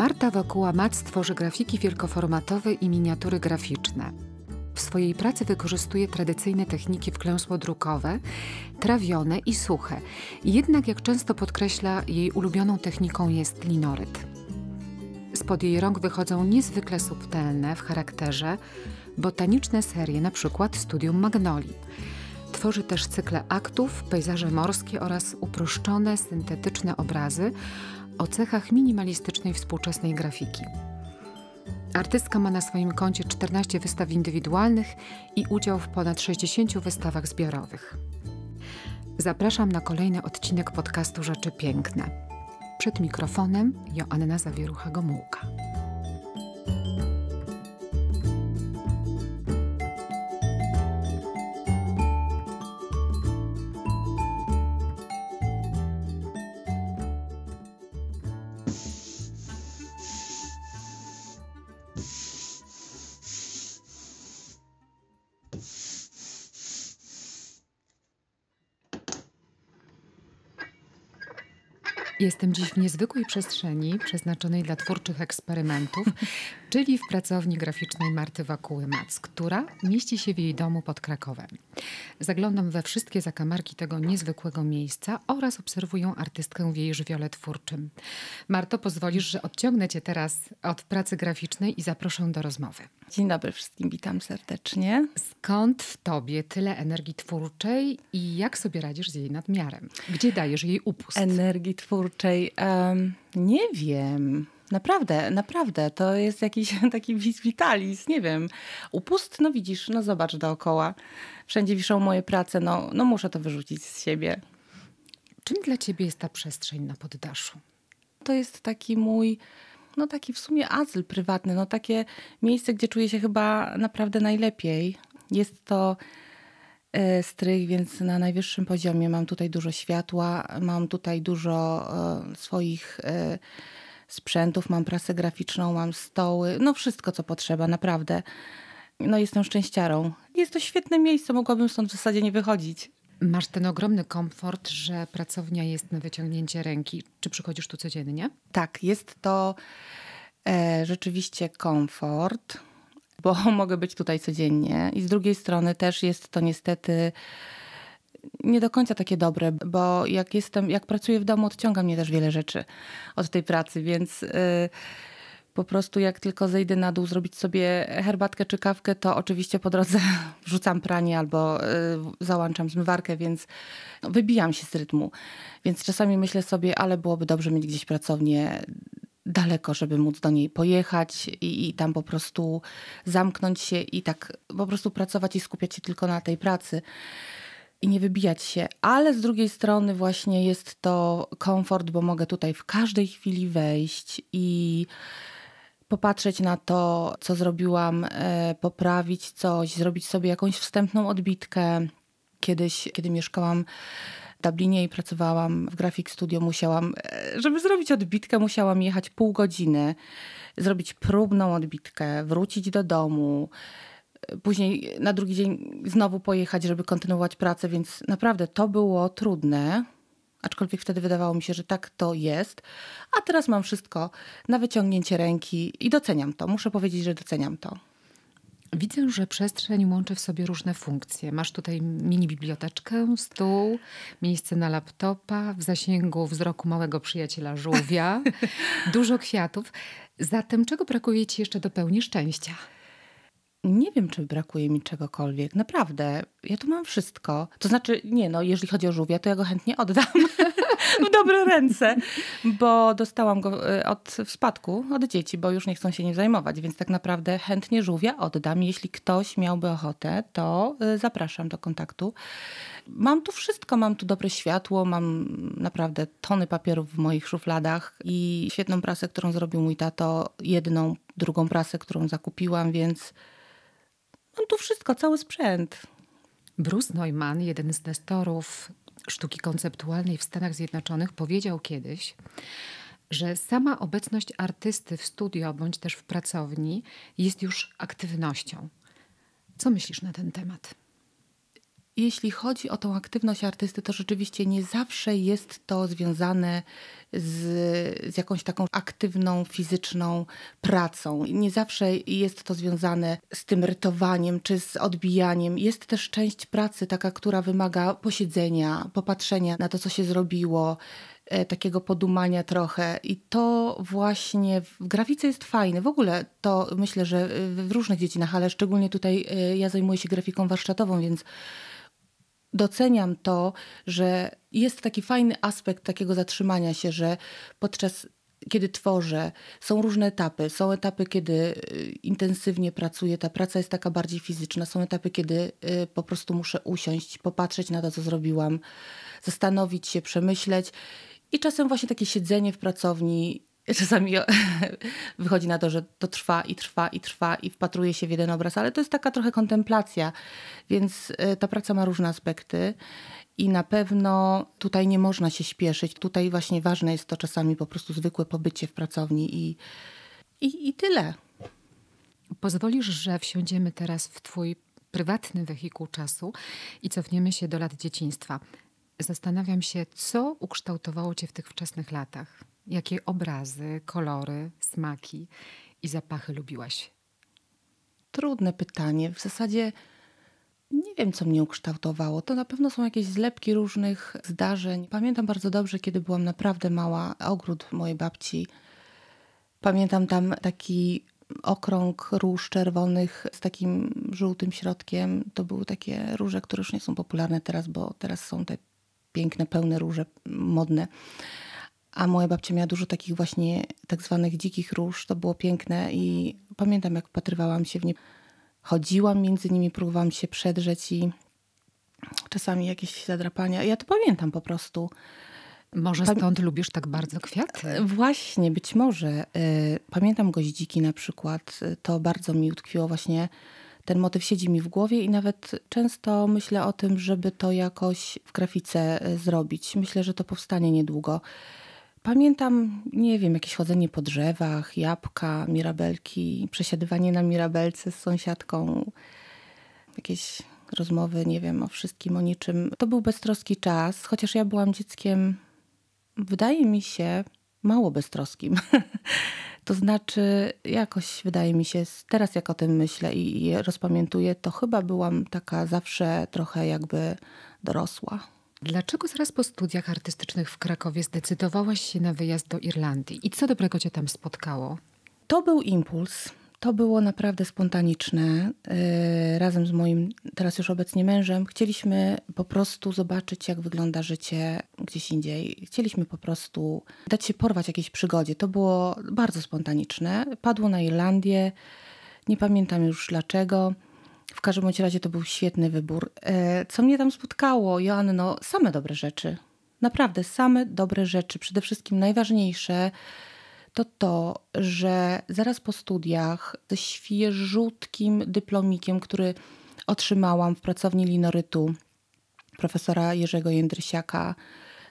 Marta Wakuła mac tworzy grafiki wielkoformatowe i miniatury graficzne. W swojej pracy wykorzystuje tradycyjne techniki wklęsłodrukowe, trawione i suche. Jednak, jak często podkreśla, jej ulubioną techniką jest linoryt. Spod jej rąk wychodzą niezwykle subtelne w charakterze botaniczne serie, np. Studium magnoli. Tworzy też cykle aktów, pejzaże morskie oraz uproszczone, syntetyczne obrazy o cechach minimalistycznej współczesnej grafiki. Artystka ma na swoim koncie 14 wystaw indywidualnych i udział w ponad 60 wystawach zbiorowych. Zapraszam na kolejny odcinek podcastu Rzeczy Piękne. Przed mikrofonem Joanna Zawierucha-Gomułka. Jestem dziś w niezwykłej przestrzeni przeznaczonej dla twórczych eksperymentów, czyli w pracowni graficznej Marty Wakuły-Mac, która mieści się w jej domu pod Krakowem. Zaglądam we wszystkie zakamarki tego niezwykłego miejsca oraz obserwuję artystkę w jej żywiole twórczym. Marto, pozwolisz, że odciągnę cię teraz od pracy graficznej i zaproszę do rozmowy. Dzień dobry wszystkim, witam serdecznie. Skąd w tobie tyle energii twórczej i jak sobie radzisz z jej nadmiarem? Gdzie dajesz jej upust? Energii twórczej? Um, nie wiem. Naprawdę, naprawdę, to jest jakiś taki witalizm, nie wiem. Upust, no widzisz, no zobacz dookoła. Wszędzie wiszą moje prace, no, no muszę to wyrzucić z siebie. Czym dla ciebie jest ta przestrzeń na poddaszu? To jest taki mój no taki w sumie azyl prywatny, no takie miejsce, gdzie czuję się chyba naprawdę najlepiej. Jest to e, strych, więc na najwyższym poziomie mam tutaj dużo światła, mam tutaj dużo e, swoich e, sprzętów, mam prasę graficzną, mam stoły, no wszystko co potrzeba, naprawdę. No jestem szczęściarą. Jest to świetne miejsce, mogłabym stąd w zasadzie nie wychodzić. Masz ten ogromny komfort, że pracownia jest na wyciągnięcie ręki. Czy przychodzisz tu codziennie? Tak, jest to e, rzeczywiście komfort, bo mogę być tutaj codziennie. I z drugiej strony też jest to niestety nie do końca takie dobre, bo jak jestem, jak pracuję w domu, odciąga mnie też wiele rzeczy od tej pracy, więc. Y, po prostu jak tylko zejdę na dół zrobić sobie herbatkę czy kawkę, to oczywiście po drodze wrzucam pranie albo y, załączam zmywarkę, więc wybijam się z rytmu. Więc czasami myślę sobie, ale byłoby dobrze mieć gdzieś pracownię daleko, żeby móc do niej pojechać i, i tam po prostu zamknąć się i tak po prostu pracować i skupiać się tylko na tej pracy i nie wybijać się, ale z drugiej strony właśnie jest to komfort, bo mogę tutaj w każdej chwili wejść i popatrzeć na to, co zrobiłam, e, poprawić coś, zrobić sobie jakąś wstępną odbitkę. Kiedyś, kiedy mieszkałam w Dublinie i pracowałam w Graphic Studio, musiałam, e, żeby zrobić odbitkę, musiałam jechać pół godziny, zrobić próbną odbitkę, wrócić do domu. E, później na drugi dzień znowu pojechać, żeby kontynuować pracę, więc naprawdę to było trudne Aczkolwiek wtedy wydawało mi się, że tak to jest. A teraz mam wszystko na wyciągnięcie ręki i doceniam to. Muszę powiedzieć, że doceniam to. Widzę, że przestrzeń łączy w sobie różne funkcje. Masz tutaj mini biblioteczkę, stół, miejsce na laptopa, w zasięgu wzroku małego przyjaciela żółwia, dużo kwiatów. Zatem czego brakuje ci jeszcze do pełni szczęścia? Nie wiem, czy brakuje mi czegokolwiek. Naprawdę, ja tu mam wszystko. To znaczy, nie no, jeżeli chodzi o żółwia, to ja go chętnie oddam w dobre ręce, bo dostałam go e, od, w spadku od dzieci, bo już nie chcą się nim zajmować, więc tak naprawdę chętnie żółwia oddam. Jeśli ktoś miałby ochotę, to e, zapraszam do kontaktu. Mam tu wszystko, mam tu dobre światło, mam naprawdę tony papierów w moich szufladach i świetną prasę, którą zrobił mój tato, jedną, drugą prasę, którą zakupiłam, więc no tu wszystko, cały sprzęt. Bruce Neumann, jeden z nestorów sztuki konceptualnej w Stanach Zjednoczonych, powiedział kiedyś, że sama obecność artysty w studio bądź też w pracowni jest już aktywnością. Co myślisz na ten temat? jeśli chodzi o tą aktywność artysty, to rzeczywiście nie zawsze jest to związane z, z, jakąś taką aktywną fizyczną pracą. Nie zawsze jest to związane z tym rytowaniem czy z odbijaniem. Jest też część pracy taka, która wymaga posiedzenia, popatrzenia na to, co się zrobiło. E, takiego podumania trochę, i to właśnie w grafice jest fajne. W ogóle to myślę, że w różnych dziedzinach, ale szczególnie tutaj e, ja zajmuję się grafiką warsztatową, więc doceniam to, że jest taki fajny aspekt takiego zatrzymania się, że podczas kiedy tworzę, są różne etapy. Są etapy, kiedy y, intensywnie pracuję, ta praca jest taka bardziej fizyczna. Są etapy, kiedy y, po prostu muszę usiąść, popatrzeć na to, co zrobiłam, zastanowić się, przemyśleć. I czasem właśnie takie siedzenie w pracowni czasami wychodzi na to, że to trwa i trwa i trwa i wpatruje się w jeden obraz, ale to jest taka trochę kontemplacja, więc y, ta praca ma różne aspekty i na pewno tutaj nie można się śpieszyć. Tutaj właśnie ważne jest to czasami po prostu zwykłe pobycie w pracowni i, i, i tyle. Pozwolisz, że wsiądziemy teraz w Twój prywatny wehikuł czasu i cofniemy się do lat dzieciństwa. Zastanawiam się, co ukształtowało Cię w tych wczesnych latach. Jakie obrazy, kolory, smaki i zapachy lubiłaś? Trudne pytanie. W zasadzie nie wiem, co mnie ukształtowało. To na pewno są jakieś zlepki różnych zdarzeń. Pamiętam bardzo dobrze, kiedy byłam naprawdę mała, ogród mojej babci. Pamiętam tam taki okrąg róż czerwonych z takim żółtym środkiem. To były takie róże, które już nie są popularne teraz, bo teraz są te piękne, pełne róże modne. A moja babcia miała dużo takich właśnie tak zwanych dzikich róż. To było piękne i pamiętam, jak patrywałam się w nie. Chodziłam między nimi, próbowałam się przedrzeć i czasami jakieś zadrapania. Ja to pamiętam po prostu. Może stąd lubisz tak bardzo kwiaty? E, właśnie, być może. E, pamiętam goździki na przykład. E, to bardzo mi utkwiło właśnie. Ten motyw siedzi mi w głowie i nawet często myślę o tym, żeby to jakoś w grafice zrobić. Myślę, że to powstanie niedługo. Pamiętam, nie wiem, jakieś chodzenie po drzewach, jabłka, mirabelki, przesiadywanie na mirabelce z sąsiadką, jakieś rozmowy, nie wiem, o wszystkim, o niczym. To był beztroski czas, chociaż ja byłam dzieckiem, wydaje mi się, mało beztroskim. to znaczy, jakoś wydaje mi się, teraz jak o tym myślę i, i rozpamiętuję, to chyba byłam taka zawsze trochę jakby dorosła. Dlaczego zaraz po studiach artystycznych w Krakowie zdecydowałaś się na wyjazd do Irlandii i co dobrego cię tam spotkało? To był impuls. To było naprawdę spontaniczne. Yy, razem z moim teraz już obecnie mężem chcieliśmy po prostu zobaczyć, jak wygląda życie gdzieś indziej. Chcieliśmy po prostu dać się porwać jakiejś przygodzie. To było bardzo spontaniczne. Padło na Irlandię. Nie pamiętam już dlaczego. W każdym bądź razie to był świetny wybór. E, co mnie tam spotkało, Joanno? Same dobre rzeczy. Naprawdę, same dobre rzeczy. Przede wszystkim najważniejsze to to, że zaraz po studiach ze świeżutkim dyplomikiem, który otrzymałam w pracowni Linorytu profesora Jerzego Jędrysiaka,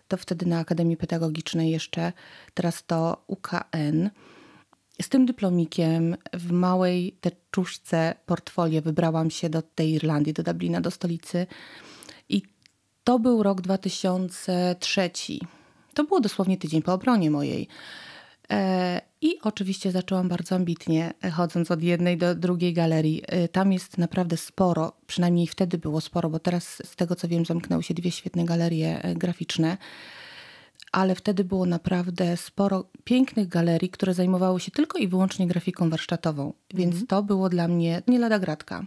to wtedy na Akademii Pedagogicznej jeszcze, teraz to UKN – z tym dyplomikiem w małej teczuszce portfolio wybrałam się do tej Irlandii, do Dublina, do stolicy. I to był rok 2003. To było dosłownie tydzień po obronie mojej. E, I oczywiście zaczęłam bardzo ambitnie, e, chodząc od jednej do drugiej galerii. E, tam jest naprawdę sporo, przynajmniej wtedy było sporo, bo teraz z tego co wiem, zamknęły się dwie świetne galerie graficzne ale wtedy było naprawdę sporo pięknych galerii, które zajmowały się tylko i wyłącznie grafiką warsztatową, więc mm. to było dla mnie nie lada gratka.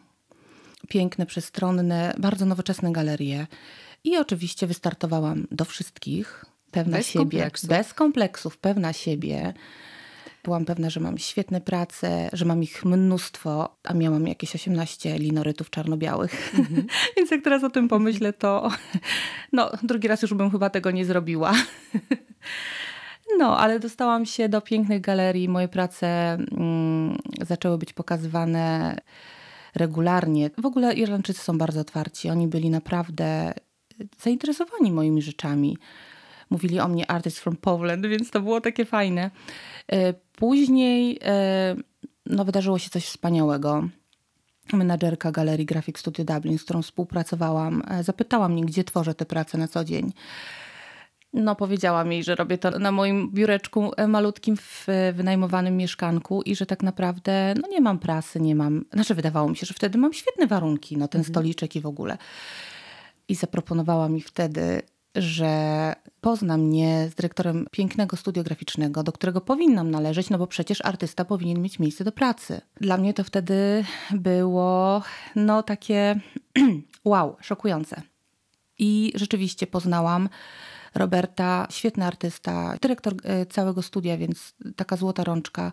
Piękne, przestronne, bardzo nowoczesne galerie. I oczywiście wystartowałam do wszystkich, pewna bez siebie, kompleksów. bez kompleksów, pewna siebie. Byłam pewna, że mam świetne prace, że mam ich mnóstwo, a miałam jakieś 18 linorytów czarno-białych. Mhm. Więc jak teraz o tym pomyślę, to no, drugi raz już bym chyba tego nie zrobiła. No, ale dostałam się do pięknych galerii. Moje prace mm, zaczęły być pokazywane regularnie. W ogóle Irlandczycy są bardzo otwarci. Oni byli naprawdę y, zainteresowani moimi rzeczami. Mówili o mnie artist from Poland, więc to było takie fajne. Y, później e, no, wydarzyło się coś wspaniałego. Menadżerka galerii Graphic Studio Dublin, z którą współpracowałam, e, zapytała mnie, gdzie tworzę te prace na co dzień. No, powiedziałam jej, że robię to na moim biureczku e, malutkim w wynajmowanym mieszkanku i że tak naprawdę no, nie mam prasy, nie mam. Znaczy, wydawało mi się, że wtedy mam świetne warunki, no ten mhm. stoliczek i w ogóle. I zaproponowała mi wtedy że pozna mnie z dyrektorem pięknego studio graficznego, do którego powinnam należeć, no bo przecież artysta powinien mieć miejsce do pracy. Dla mnie to wtedy było no takie wow, szokujące. I rzeczywiście poznałam Roberta, świetny artysta, dyrektor e, całego studia, więc taka złota rączka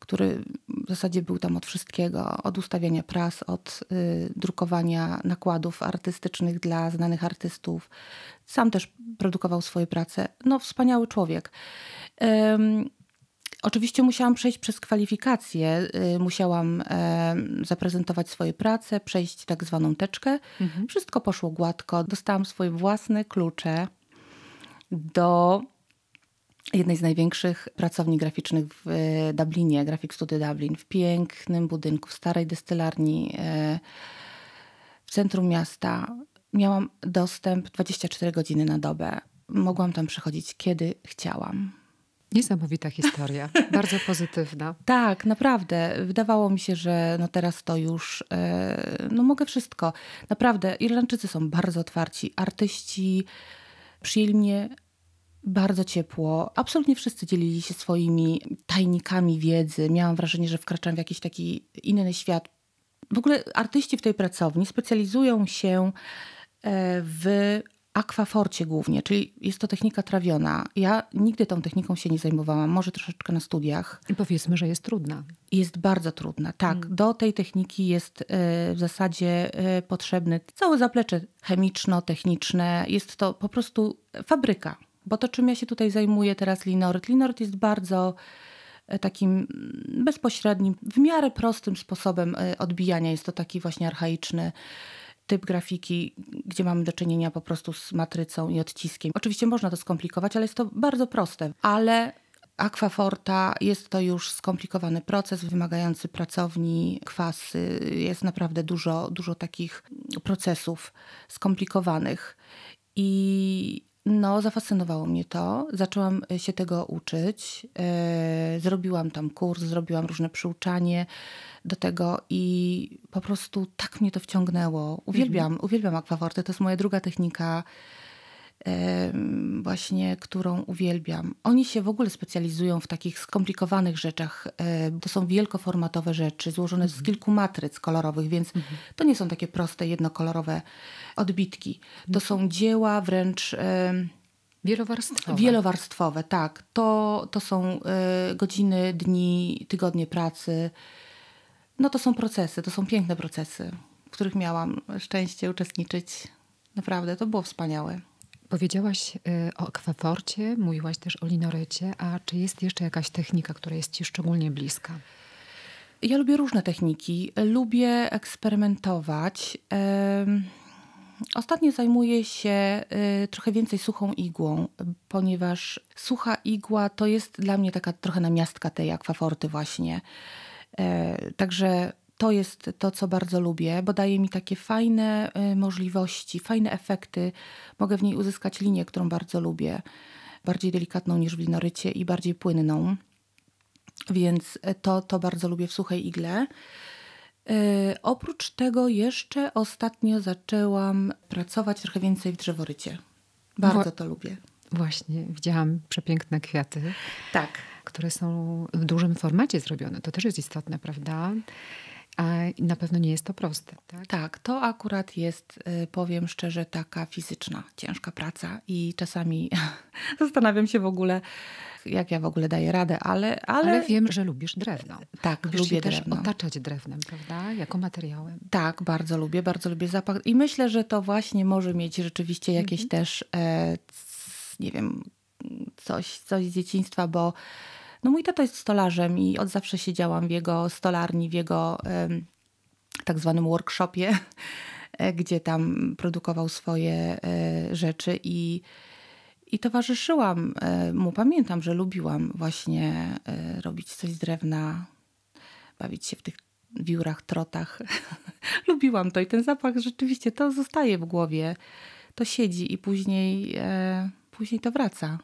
który w zasadzie był tam od wszystkiego, od ustawiania pras, od y, drukowania nakładów artystycznych dla znanych artystów. Sam też produkował swoje prace. No, wspaniały człowiek. Ym, Oczywiście musiałam przejść przez kwalifikacje, y, musiałam zaprezentować swoje prace, przejść tak zwaną teczkę. Mhm. Wszystko poszło gładko. Dostałam swoje własne klucze do jednej z największych pracowni graficznych w e, Dublinie, Graphic Studio Dublin, w pięknym budynku, w starej destylarni, e, w centrum miasta. Miałam dostęp 24 godziny na dobę. Mogłam tam przychodzić, kiedy chciałam. Niesamowita historia, bardzo pozytywna. Tak, naprawdę. Wydawało mi się, że no teraz to już, e, no mogę wszystko. Naprawdę, Irlandczycy są bardzo otwarci. Artyści przyjęli mnie bardzo ciepło. Absolutnie wszyscy dzielili się swoimi tajnikami wiedzy. Miałam wrażenie, że wkraczam w jakiś taki inny świat. W ogóle artyści w tej pracowni specjalizują się e, w akwaforcie głównie, czyli jest to technika trawiona. Ja nigdy tą techniką się nie zajmowałam, może troszeczkę na studiach. I powiedzmy, że jest trudna. Jest bardzo trudna, tak. Mm. Do tej techniki jest e, w zasadzie e, potrzebne całe zaplecze chemiczno-techniczne. Jest to po prostu fabryka bo to, czym ja się tutaj zajmuję teraz Linord, Linord jest bardzo e, takim mm, bezpośrednim, w miarę prostym sposobem e, odbijania. Jest to taki właśnie archaiczny typ grafiki, gdzie mamy do czynienia po prostu z matrycą i odciskiem. Oczywiście można to skomplikować, ale jest to bardzo proste. Ale Aquaforta jest to już skomplikowany proces wymagający pracowni, kwasy. Jest naprawdę dużo, dużo takich procesów skomplikowanych. I no, zafascynowało mnie to. Zaczęłam e, się tego uczyć. E, zrobiłam tam kurs, zrobiłam różne przyuczanie do tego i po prostu tak mnie to wciągnęło. Uwielbiam, mhm. uwielbiam akwaforty. To jest moja druga technika właśnie, którą uwielbiam. Oni się w ogóle specjalizują w takich skomplikowanych rzeczach. E, to są wielkoformatowe rzeczy, złożone z mhm. kilku matryc kolorowych, więc mhm. to nie są takie proste, jednokolorowe odbitki. To mhm. są dzieła wręcz... Wielowarstwowe. Wielowarstwowe, tak. To, to są e, godziny, dni, tygodnie pracy. No to są procesy, to są piękne procesy, w których miałam szczęście uczestniczyć. Naprawdę, to było wspaniałe. Powiedziałaś y, o akwaforcie, mówiłaś też o linorecie, a czy jest jeszcze jakaś technika, która jest Ci szczególnie bliska? Ja lubię różne techniki, lubię eksperymentować. Ostatnio zajmuję się y, trochę więcej suchą igłą, ponieważ sucha igła to jest dla mnie taka trochę namiastka tej akwaforty właśnie. E, także to jest to, co bardzo lubię, bo daje mi takie fajne y, możliwości, fajne efekty. Mogę w niej uzyskać linię, którą bardzo lubię, bardziej delikatną niż w linorycie i bardziej płynną. Więc y, to, to bardzo lubię w suchej igle. Y, oprócz tego jeszcze ostatnio zaczęłam pracować trochę więcej w drzeworycie. Bardzo to lubię. Właśnie, widziałam przepiękne kwiaty. Tak. Które są w dużym formacie zrobione. To też jest istotne, prawda? A na pewno nie jest to proste. Tak? tak, to akurat jest, y, powiem szczerze, taka fizyczna, ciężka praca i czasami zastanawiam się w ogóle, jak ja w ogóle daję radę, ale... Ale, ale wiem, że lubisz drewno. Tak, lubisz lubię drewno. też otaczać drewnem, prawda? Jako materiałem. Tak, bardzo lubię, bardzo lubię zapach. I myślę, że to właśnie może mieć rzeczywiście jakieś mhm. też, e, nie wiem, coś, coś z dzieciństwa, bo no mój tata jest stolarzem i od zawsze siedziałam w jego stolarni, w jego tak zwanym workshopie, gdzie tam produkował swoje e, rzeczy i i towarzyszyłam e, mu. Pamiętam, że lubiłam właśnie e, robić coś z drewna, bawić się w tych wiórach, trotach. lubiłam to i ten zapach rzeczywiście to zostaje w głowie. To siedzi i później, później to wraca.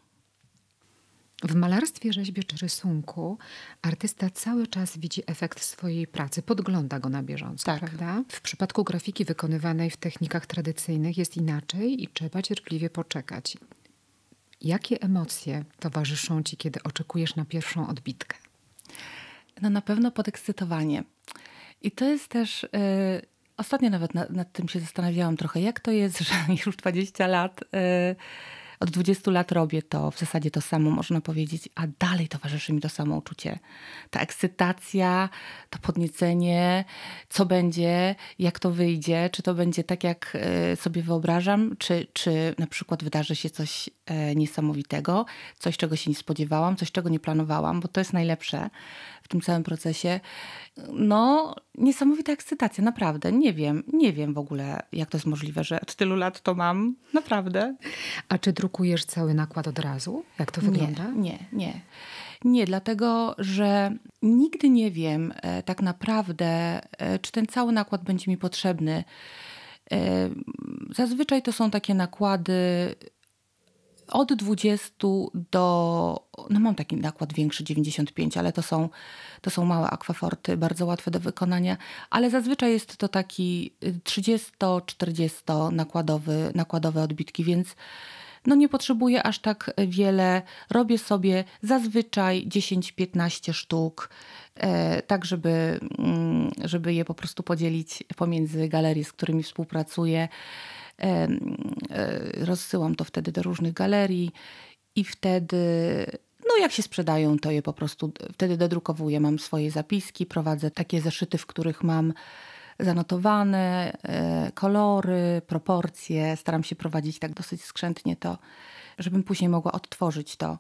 W malarstwie, rzeźbie czy rysunku artysta cały czas widzi efekt swojej pracy, podgląda go na bieżąco, tak. prawda? W przypadku grafiki wykonywanej w technikach tradycyjnych jest inaczej i trzeba cierpliwie poczekać. Jakie emocje towarzyszą ci, kiedy oczekujesz na pierwszą odbitkę? No na pewno podekscytowanie. I to jest też. Yy, ostatnio nawet nad, nad, tym się zastanawiałam trochę, jak to jest, że już 20 lat. Yy, od 20 lat robię to, w zasadzie to samo można powiedzieć, a dalej towarzyszy mi to samo uczucie. Ta ekscytacja, to podniecenie, co będzie, jak to wyjdzie, czy to będzie tak, jak e, sobie wyobrażam, czy, czy na przykład wydarzy się coś e, niesamowitego, coś, czego się nie spodziewałam, coś, czego nie planowałam, bo to jest najlepsze w tym całym procesie. No, niesamowita ekscytacja, naprawdę. Nie wiem, nie wiem w ogóle, jak to jest możliwe, że od tylu lat to mam, naprawdę. A czy drukujesz cały nakład od razu? Jak to wygląda? Nie, nie. Nie, nie dlatego, że nigdy nie wiem e, tak naprawdę, e, czy ten cały nakład będzie mi potrzebny. E, zazwyczaj to są takie nakłady od 20 do, no mam taki nakład większy, 95, ale to są, to są małe akwaforty, bardzo łatwe do wykonania, ale zazwyczaj jest to taki 30-40 y, nakładowy, nakładowe odbitki, więc no nie potrzebuję aż tak wiele. Robię sobie zazwyczaj 10-15 sztuk, e, tak żeby, mm, żeby je po prostu podzielić pomiędzy galerie, z którymi współpracuję. E, rozsyłam to wtedy do różnych galerii i wtedy no jak się sprzedają, to je po prostu wtedy dedrukowuję. Mam swoje zapiski, prowadzę takie zeszyty, w których mam zanotowane e, kolory, proporcje. Staram się prowadzić tak dosyć skrzętnie to, żebym później mogła odtworzyć to.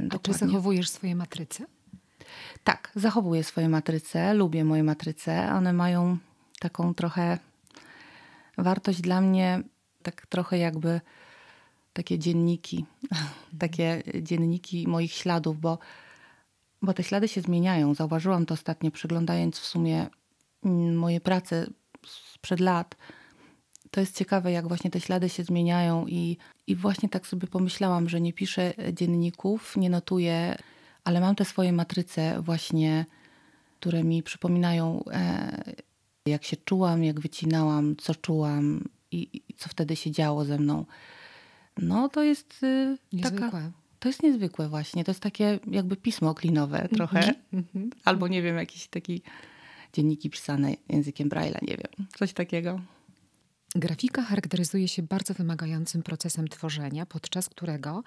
Dokładnie. A czy zachowujesz swoje matryce? Tak, zachowuję swoje matryce, lubię moje matryce. One mają taką trochę wartość dla mnie tak trochę jakby takie dzienniki, takie dzienniki moich śladów, bo, bo te ślady się zmieniają. Zauważyłam to ostatnio, przeglądając w sumie moje prace sprzed lat. To jest ciekawe, jak właśnie te ślady się zmieniają, i, i właśnie tak sobie pomyślałam, że nie piszę dzienników, nie notuję, ale mam te swoje matryce, właśnie, które mi przypominają. E, jak się czułam, jak wycinałam, co czułam i, i co wtedy się działo ze mną. No to jest y, niezwykłe. Taka, to jest niezwykłe właśnie. To jest takie jakby pismo klinowe mhm, trochę. Mhm. Albo nie wiem, jakiś taki dzienniki pisane językiem Braille'a, nie wiem. Coś takiego. Grafika charakteryzuje się bardzo wymagającym procesem tworzenia, podczas którego,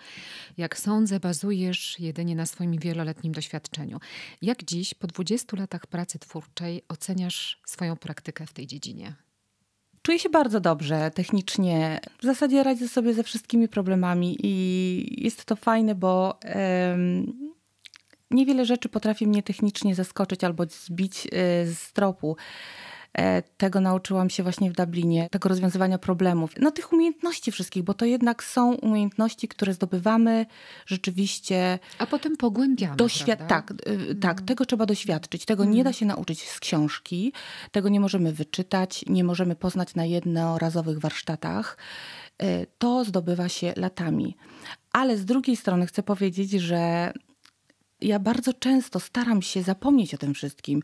jak sądzę, bazujesz jedynie na swoim wieloletnim doświadczeniu. Jak dziś, po 20 latach pracy twórczej, oceniasz swoją praktykę w tej dziedzinie? Czuję się bardzo dobrze technicznie. W zasadzie radzę sobie ze wszystkimi problemami i jest to fajne, bo um, niewiele rzeczy potrafi mnie technicznie zaskoczyć albo zbić y, z tropu. E, tego nauczyłam się właśnie w Dublinie, tego rozwiązywania problemów, no tych umiejętności wszystkich, bo to jednak są umiejętności, które zdobywamy rzeczywiście. A potem pogłębiamy. Doświad- tak, mm. tak, no. tego trzeba doświadczyć. Tego mm. nie da mhm. się nauczyć z książki, tego nie możemy wyczytać, nie możemy poznać na jednorazowych warsztatach. E, to zdobywa się latami. Ale z drugiej strony chcę powiedzieć, że ja bardzo często staram się zapomnieć o tym wszystkim,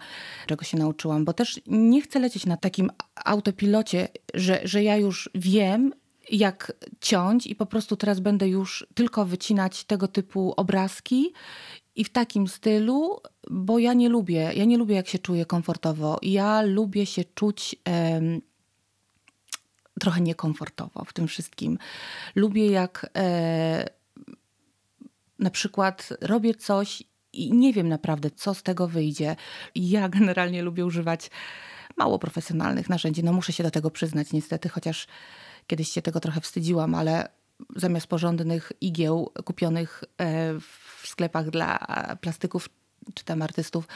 czego się nauczyłam, bo też nie chcę lecieć na takim autopilocie, że, że ja już wiem, jak ciąć i po prostu teraz będę już tylko wycinać tego typu obrazki i w takim stylu, bo ja nie lubię, ja nie lubię jak się czuję komfortowo. Ja lubię się czuć um, trochę niekomfortowo w tym wszystkim. Lubię jak e, na przykład robię coś i nie wiem naprawdę, co z tego wyjdzie. Ja generalnie lubię używać mało profesjonalnych narzędzi. No muszę się do tego przyznać niestety, chociaż kiedyś się tego trochę wstydziłam, ale zamiast porządnych igieł kupionych e, w sklepach dla plastyków czy tam artystów,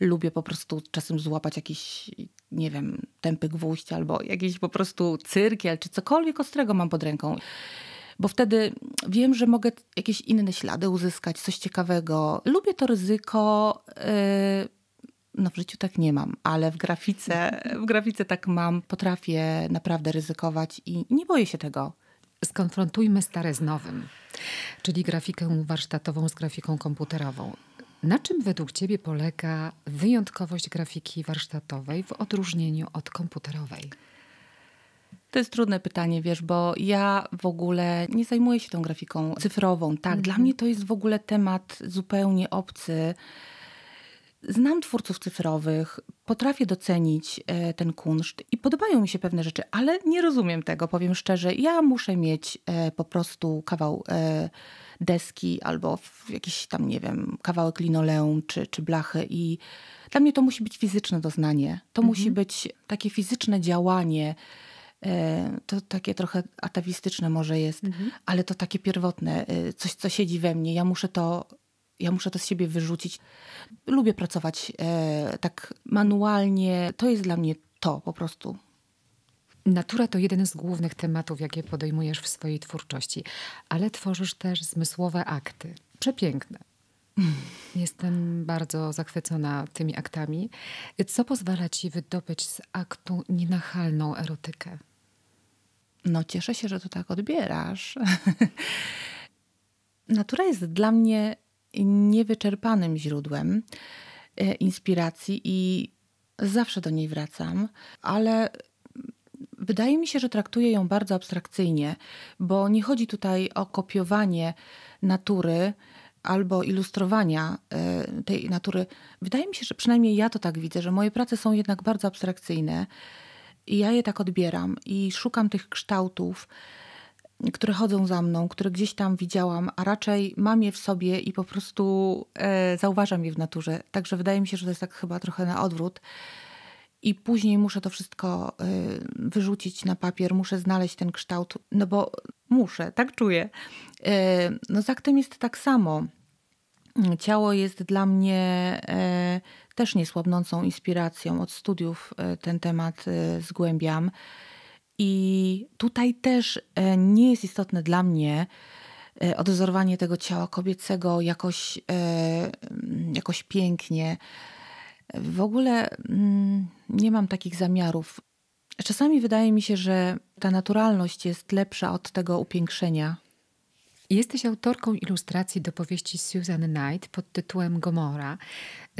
lubię po prostu czasem złapać jakiś, nie wiem, tępy gwóźdź albo jakiś po prostu cyrkiel czy cokolwiek ostrego mam pod ręką bo wtedy wiem, że mogę jakieś inne ślady uzyskać, coś ciekawego. Lubię to ryzyko. Y, no w życiu tak nie mam, ale w grafice, w grafice tak mam. Potrafię naprawdę ryzykować i nie boję się tego. Skonfrontujmy stare z nowym, czyli grafikę warsztatową z grafiką komputerową. Na czym według Ciebie polega wyjątkowość grafiki warsztatowej w odróżnieniu od komputerowej? To jest trudne pytanie, wiesz, bo ja w ogóle nie zajmuję się tą grafiką cyfrową. Tak, dla mhm. mnie to jest w ogóle temat zupełnie obcy. Znam twórców cyfrowych, potrafię docenić e, ten kunszt i podobają mi się pewne rzeczy, ale nie rozumiem tego, powiem szczerze. Ja muszę mieć e, po prostu kawał e, deski albo jakiś tam, nie wiem, kawałek linoleum czy, czy blachy i dla mnie to musi być fizyczne doznanie. To mhm. musi być takie fizyczne działanie E, to takie trochę atawistyczne może jest, mhm. ale to takie pierwotne, e, coś, co siedzi we mnie. Ja muszę to ja muszę to z siebie wyrzucić. Lubię pracować e, tak manualnie. To jest dla mnie to po prostu. Natura to jeden z głównych tematów, jakie podejmujesz w swojej twórczości, ale tworzysz też zmysłowe akty. Przepiękne. Jestem bardzo zachwycona tymi aktami. Co pozwala ci wydobyć z aktu nienachalną erotykę? No, cieszę się, że to tak odbierasz. Natura jest dla mnie niewyczerpanym źródłem e, inspiracji i zawsze do niej wracam, ale wydaje mi się, że traktuję ją bardzo abstrakcyjnie, bo nie chodzi tutaj o kopiowanie natury albo ilustrowania e, tej natury. Wydaje mi się, że przynajmniej ja to tak widzę, że moje prace są jednak bardzo abstrakcyjne i ja je tak odbieram i szukam tych kształtów, które chodzą za mną, które gdzieś tam widziałam, a raczej mam je w sobie i po prostu e, zauważam je w naturze. Także wydaje mi się, że to jest tak chyba trochę na odwrót. I później muszę to wszystko e, wyrzucić na papier, muszę znaleźć ten kształt, no bo muszę, tak czuję. E, no z aktem jest tak samo. Ciało jest dla mnie e, też niesłabnącą inspiracją. Od studiów e, ten temat e, zgłębiam. I tutaj też nie jest istotne dla mnie odwzorowanie tego ciała kobiecego jakoś, jakoś pięknie. W ogóle mm, nie mam takich zamiarów. Czasami wydaje mi się, że ta naturalność jest lepsza od tego upiększenia Jesteś autorką ilustracji do powieści Susan Knight pod tytułem Gomora,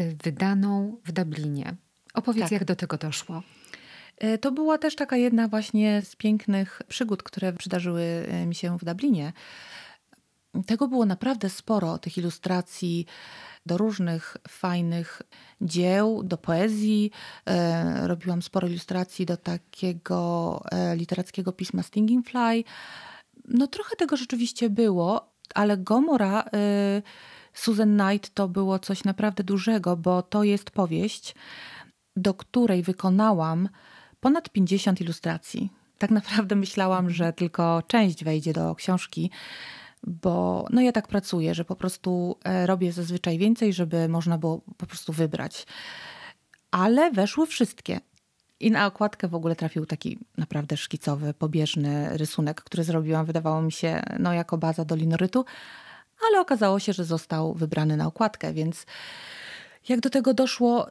y, wydaną w Dublinie. Opowiedz, tak. jak do tego doszło. Y, to była też taka jedna właśnie z pięknych przygód, które przydarzyły y, mi się w Dublinie. Tego było naprawdę sporo, tych ilustracji do różnych fajnych dzieł, do poezji. Robiłam sporo ilustracji do takiego e, literackiego pisma Stinging Fly no trochę tego rzeczywiście było, ale Gomora y, Susan Knight to było coś naprawdę dużego, bo to jest powieść, do której wykonałam ponad 50 ilustracji. Tak naprawdę myślałam, że tylko część wejdzie do książki, bo no ja tak pracuję, że po prostu e, robię zazwyczaj więcej, żeby można było po prostu wybrać. Ale weszły wszystkie i na okładkę w ogóle trafił taki naprawdę szkicowy, pobieżny rysunek, który zrobiłam, wydawało mi się, no, jako baza do linorytu, ale okazało się, że został wybrany na okładkę, więc jak do tego doszło,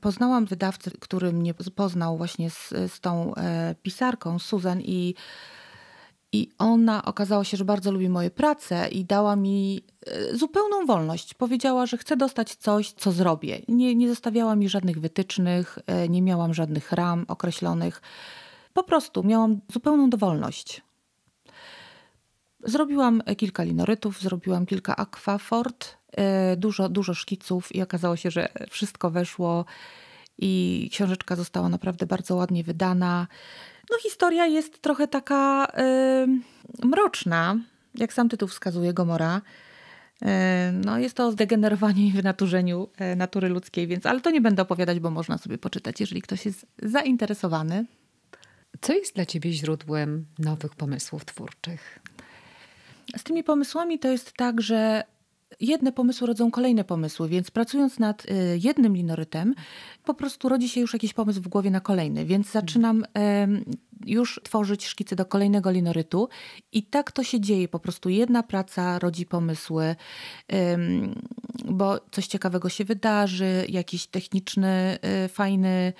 poznałam wydawcę, który mnie poznał właśnie z, z tą e, pisarką, Susan, i i ona okazała się, że bardzo lubi moje prace i dała mi e, zupełną wolność. Powiedziała, że chce dostać coś, co zrobię. Nie, nie zostawiała mi żadnych wytycznych, e, nie miałam żadnych ram określonych. Po prostu miałam zupełną dowolność. Zrobiłam e, kilka linorytów, zrobiłam kilka aquafort, dużo, dużo szkiców i okazało się, że wszystko weszło i książeczka została naprawdę bardzo ładnie wydana. No historia jest trochę taka mroczna, jak sam tytuł wskazuje, Gomora. no, jest to zdegenerowanie i wynaturzeniu e, natury ludzkiej, więc ale to nie będę opowiadać, bo można sobie poczytać, jeżeli ktoś jest zainteresowany. Co jest dla ciebie źródłem nowych pomysłów twórczych? Z tymi pomysłami to jest tak, że jedne pomysły rodzą kolejne pomysły, więc pracując nad y, jednym linorytem, po prostu rodzi się już jakiś pomysł w głowie na kolejny, więc mhm. zaczynam już tworzyć szkice do kolejnego linorytu i tak to się dzieje, po prostu jedna praca rodzi pomysły, bo coś ciekawego się wydarzy, jakiś techniczny, y, fajny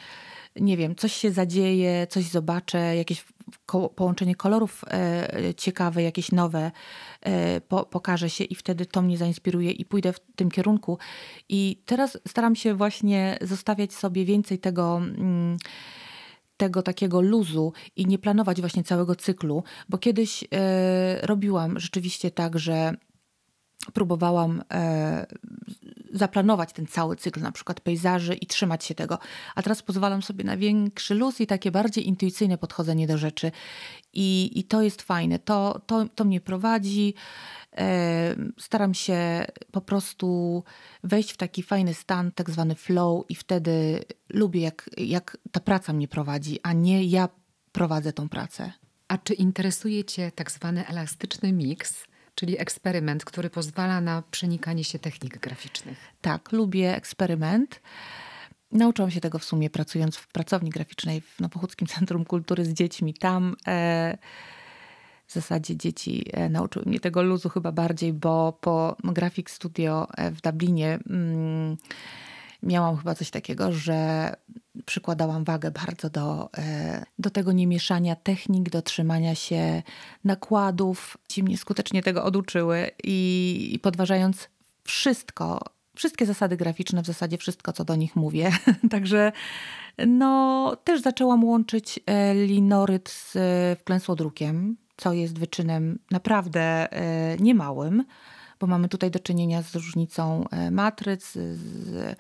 nie wiem, coś się zadzieje, coś zobaczę, jakieś ko połączenie kolorów e, ciekawe, jakieś nowe e, po pokaże się i wtedy to mnie zainspiruje i pójdę w tym kierunku. I teraz staram się właśnie zostawiać sobie więcej tego. Mm, tego takiego luzu i nie planować właśnie całego cyklu, bo kiedyś e, robiłam rzeczywiście tak, że próbowałam e, zaplanować ten cały cykl, na przykład pejzaży i trzymać się tego. A teraz pozwalam sobie na większy luz i takie bardziej intuicyjne podchodzenie do rzeczy. I, i to jest fajne. To, to, to mnie prowadzi. E, staram się po prostu wejść w taki fajny stan, tak zwany flow, i wtedy lubię, jak, jak ta praca mnie prowadzi, a nie ja prowadzę tą pracę. A czy interesuje Cię tak zwany elastyczny miks? czyli eksperyment, który pozwala na przenikanie się technik graficznych. Tak, lubię eksperyment. Nauczyłam się tego w sumie pracując w pracowni graficznej w Nowochódzkim Centrum Kultury z dziećmi. Tam e, w zasadzie dzieci e, nauczyły mnie tego luzu chyba bardziej, bo po Graphic Studio e, w Dublinie. Mm, miałam chyba coś takiego, że przykładałam wagę bardzo do, e, do tego niemieszania technik, do trzymania się nakładów. Ci mnie skutecznie tego oduczyły i, i podważając wszystko, wszystkie zasady graficzne, w zasadzie wszystko, co do nich mówię. Także no, też zaczęłam łączyć e, linoryt z e, wklęsłodrukiem, co jest wyczynem naprawdę niemałym, bo mamy tutaj do czynienia z różnicą matryc, z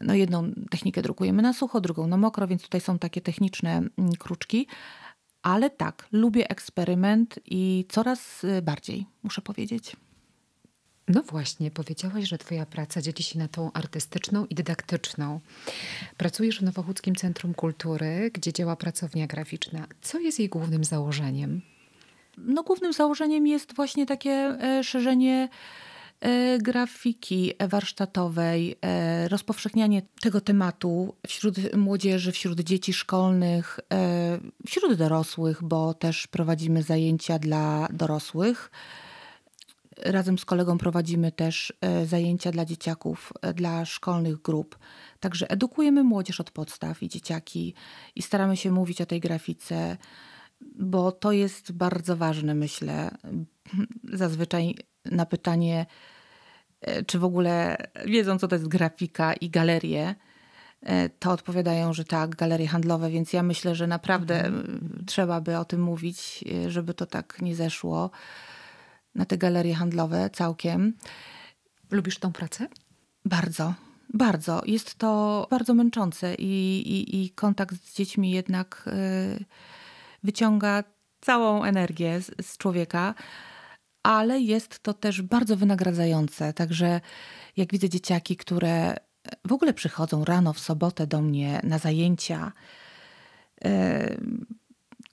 no jedną technikę drukujemy na sucho, drugą na mokro, więc tutaj są takie techniczne mm, kruczki. Ale tak, lubię eksperyment i coraz y, bardziej, muszę powiedzieć. No właśnie, powiedziałaś, że Twoja praca dzieli się na tą artystyczną i dydaktyczną. Pracujesz w Nowochódzkim Centrum Kultury, gdzie działa pracownia graficzna. Co jest jej głównym założeniem? No, głównym założeniem jest właśnie takie e, szerzenie E, grafiki warsztatowej, e, rozpowszechnianie tego tematu wśród młodzieży, wśród dzieci szkolnych, e, wśród dorosłych, bo też prowadzimy zajęcia dla dorosłych. Razem z kolegą prowadzimy też zajęcia dla dzieciaków, dla szkolnych grup. Także edukujemy młodzież od podstaw i dzieciaki i staramy się mówić o tej grafice, bo to jest bardzo ważne, myślę. Zazwyczaj na pytanie, e, czy w ogóle wiedzą, co to jest grafika i galerie, e, to odpowiadają, że tak, galerie handlowe, więc ja myślę, że naprawdę mhm. trzeba by o tym mówić, e, żeby to tak nie zeszło na te galerie handlowe całkiem. Lubisz tą pracę? Bardzo, bardzo. Jest to bardzo męczące i, i, i kontakt z dziećmi jednak wyciąga całą energię z, z człowieka ale jest to też bardzo wynagradzające. Także jak widzę dzieciaki, które e, w ogóle przychodzą rano w sobotę do mnie na zajęcia, e,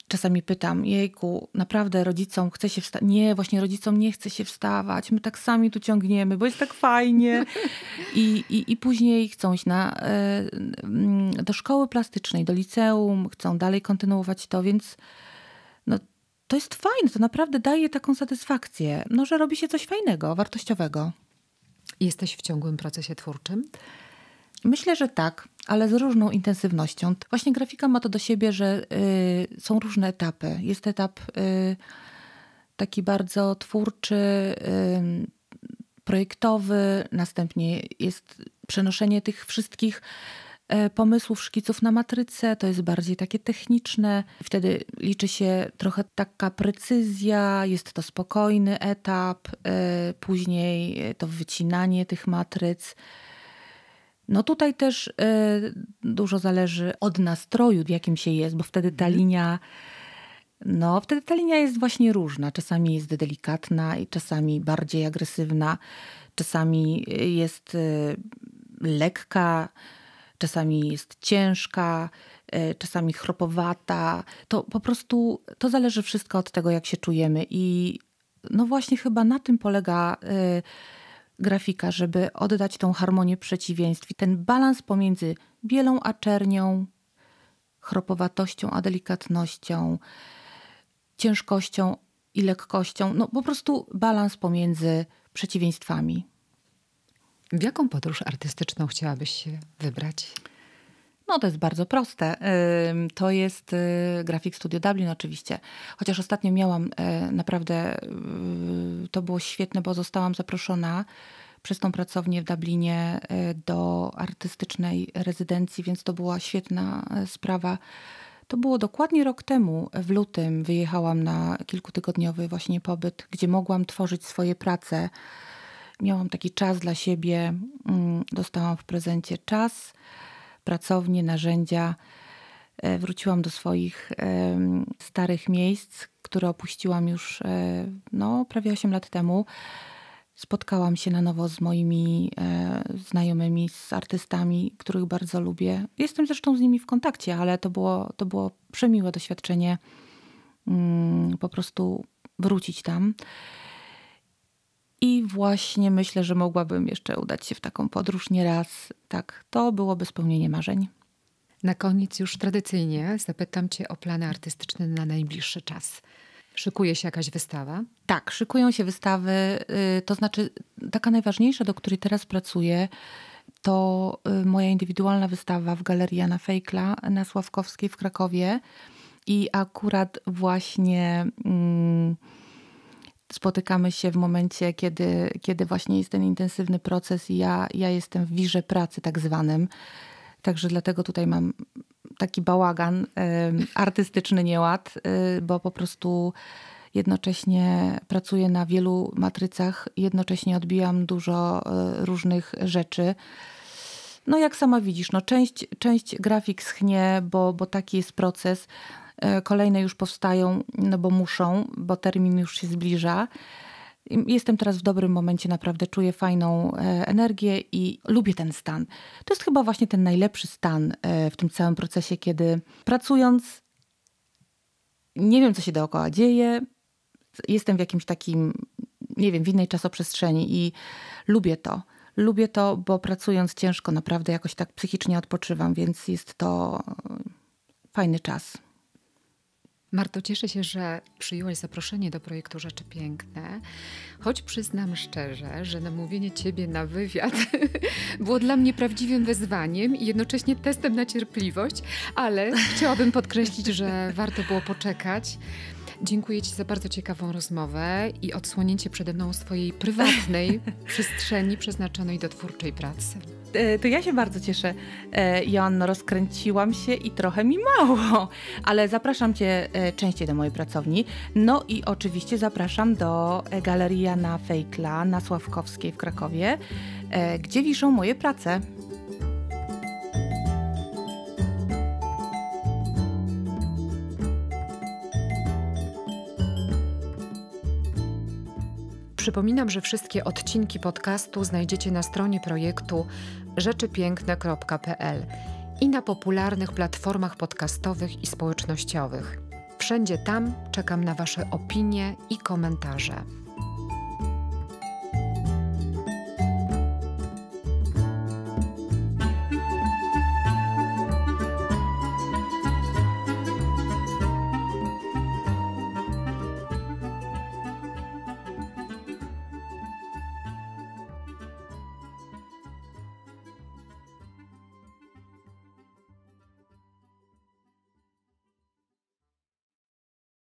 czasami pytam, jejku, naprawdę rodzicom chce się wstawać? Nie, właśnie rodzicom nie chce się wstawać, my tak sami tu ciągniemy, bo jest tak fajnie. I, i, i później chcą iść na, e, do szkoły plastycznej, do liceum, chcą dalej kontynuować to, więc to jest fajne, to naprawdę daje taką satysfakcję, no, że robi się coś fajnego, wartościowego. Jesteś w ciągłym procesie twórczym? Myślę, że tak, ale z różną intensywnością. Właśnie grafika ma to do siebie, że y, są różne etapy. Jest etap y, taki bardzo twórczy, y, projektowy, następnie jest przenoszenie tych wszystkich E, pomysłów, szkiców na matryce, to jest bardziej takie techniczne. Wtedy liczy się trochę taka precyzja, jest to spokojny etap, e, później to wycinanie tych matryc. No tutaj też e, dużo zależy od nastroju, w jakim się jest, bo wtedy ta mhm. linia. No, wtedy ta linia jest właśnie różna. Czasami jest delikatna i czasami bardziej agresywna, czasami jest lekka, czasami jest ciężka, e, czasami chropowata. To po prostu to zależy wszystko od tego, jak się czujemy. I no właśnie chyba na tym polega e, grafika, żeby oddać tą harmonię przeciwieństw i ten balans pomiędzy bielą a czernią, chropowatością a delikatnością, ciężkością i lekkością. No po prostu balans pomiędzy przeciwieństwami. W jaką podróż artystyczną chciałabyś się wybrać? No, to jest bardzo proste. To jest y, Grafik Studio Dublin, oczywiście. Chociaż ostatnio miałam y, naprawdę, y, to było świetne, bo zostałam zaproszona przez tą pracownię w Dublinie do artystycznej rezydencji, więc to była świetna sprawa. To było dokładnie rok temu, w lutym, wyjechałam na kilkutygodniowy właśnie pobyt, gdzie mogłam tworzyć swoje prace miałam taki czas dla siebie. Mm, dostałam w prezencie czas, pracownie, narzędzia. E, wróciłam do swoich starych miejsc, które opuściłam już e, no, prawie 8 lat temu. Spotkałam się na nowo z moimi e, znajomymi, z artystami, których bardzo lubię. Jestem zresztą z nimi w kontakcie, ale to było, to było przemiłe doświadczenie mm, po prostu wrócić tam. I właśnie myślę, że mogłabym jeszcze udać się w taką podróż nieraz. Tak, to byłoby spełnienie marzeń. Na koniec już tradycyjnie zapytam Cię o plany artystyczne na najbliższy czas. Szykuje się jakaś wystawa? Tak, szykują się wystawy. Y, to znaczy, taka najważniejsza, do której teraz pracuję, to y, moja indywidualna wystawa w Galerii Jana Fejkla na Sławkowskiej w Krakowie. I akurat właśnie. Mm, spotykamy się w momencie, kiedy, kiedy właśnie jest ten intensywny proces i ja, ja jestem w wirze pracy tak zwanym. Także dlatego tutaj mam taki bałagan, artystyczny nieład, y, bo po prostu jednocześnie pracuję na wielu matrycach, jednocześnie odbijam dużo y, różnych rzeczy. No jak sama widzisz, no część, część grafik schnie, bo, bo taki jest proces. E, kolejne już powstają, no bo muszą, bo termin już się zbliża. Jestem teraz w dobrym momencie, naprawdę czuję fajną e, energię i lubię ten stan. To jest chyba właśnie ten najlepszy stan e, w tym całym procesie, kiedy pracując, nie wiem, co się dookoła dzieje, jestem w jakimś takim, nie wiem, w innej czasoprzestrzeni i lubię to. Lubię to, bo pracując ciężko, naprawdę jakoś tak psychicznie odpoczywam, więc jest to fajny czas. Marto, cieszę się, że przyjęłaś zaproszenie do projektu Rzeczy Piękne, choć przyznam szczerze, że namówienie Ciebie na wywiad było dla mnie prawdziwym wyzwaniem i jednocześnie testem na cierpliwość, ale chciałabym podkreślić, że warto było poczekać. Dziękuję Ci za bardzo ciekawą rozmowę i odsłonięcie przede mną swojej prywatnej przestrzeni przeznaczonej do twórczej pracy. E, to ja się bardzo cieszę, e, Joanno, rozkręciłam się i trochę mi mało, ale zapraszam Cię e, częściej do mojej pracowni. No i oczywiście zapraszam do galerii na Fejkla na Sławkowskiej w Krakowie, gdzie wiszą moje prace. Przypominam, że wszystkie odcinki podcastu znajdziecie na stronie projektu rzeczypiękne.pl i na popularnych platformach podcastowych i społecznościowych. Wszędzie tam czekam na Wasze opinie i komentarze.